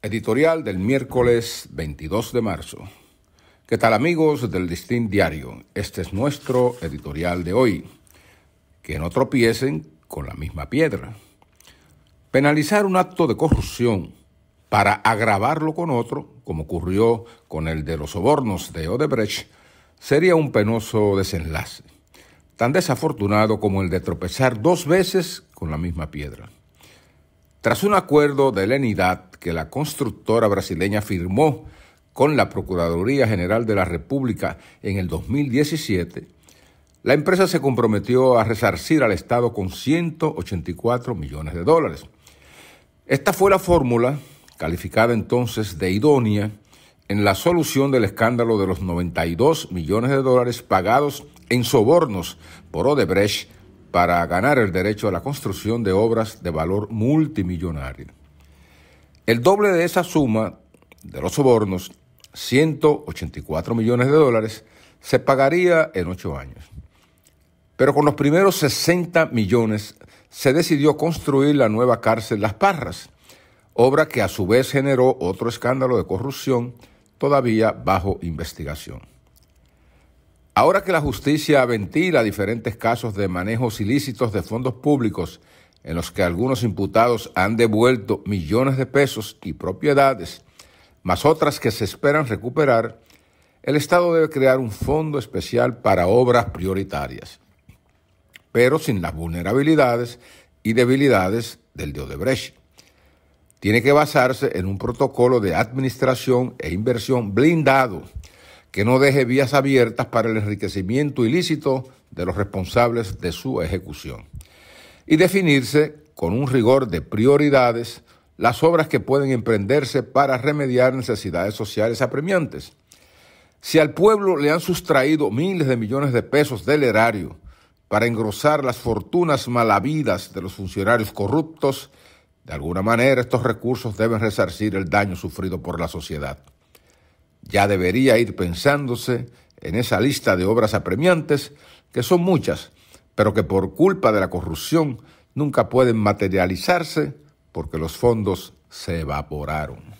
Editorial del miércoles 22 de marzo. ¿Qué tal amigos del Distin Diario? Este es nuestro editorial de hoy. Que no tropiecen con la misma piedra. Penalizar un acto de corrupción para agravarlo con otro, como ocurrió con el de los sobornos de Odebrecht, sería un penoso desenlace, tan desafortunado como el de tropezar dos veces con la misma piedra. Tras un acuerdo de lenidad que la constructora brasileña firmó con la Procuraduría General de la República en el 2017, la empresa se comprometió a resarcir al Estado con 184 millones de dólares. Esta fue la fórmula, calificada entonces de idónea, en la solución del escándalo de los 92 millones de dólares pagados en sobornos por Odebrecht para ganar el derecho a la construcción de obras de valor multimillonario. El doble de esa suma de los sobornos, 184 millones de dólares, se pagaría en ocho años. Pero con los primeros 60 millones se decidió construir la nueva cárcel Las Parras, obra que a su vez generó otro escándalo de corrupción todavía bajo investigación. Ahora que la justicia ventila diferentes casos de manejos ilícitos de fondos públicos en los que algunos imputados han devuelto millones de pesos y propiedades, más otras que se esperan recuperar, el Estado debe crear un fondo especial para obras prioritarias, pero sin las vulnerabilidades y debilidades del de Odebrecht. Tiene que basarse en un protocolo de administración e inversión blindado que no deje vías abiertas para el enriquecimiento ilícito de los responsables de su ejecución. Y definirse, con un rigor de prioridades, las obras que pueden emprenderse para remediar necesidades sociales apremiantes. Si al pueblo le han sustraído miles de millones de pesos del erario para engrosar las fortunas malavidas de los funcionarios corruptos, de alguna manera estos recursos deben resarcir el daño sufrido por la sociedad ya debería ir pensándose en esa lista de obras apremiantes, que son muchas, pero que por culpa de la corrupción nunca pueden materializarse porque los fondos se evaporaron.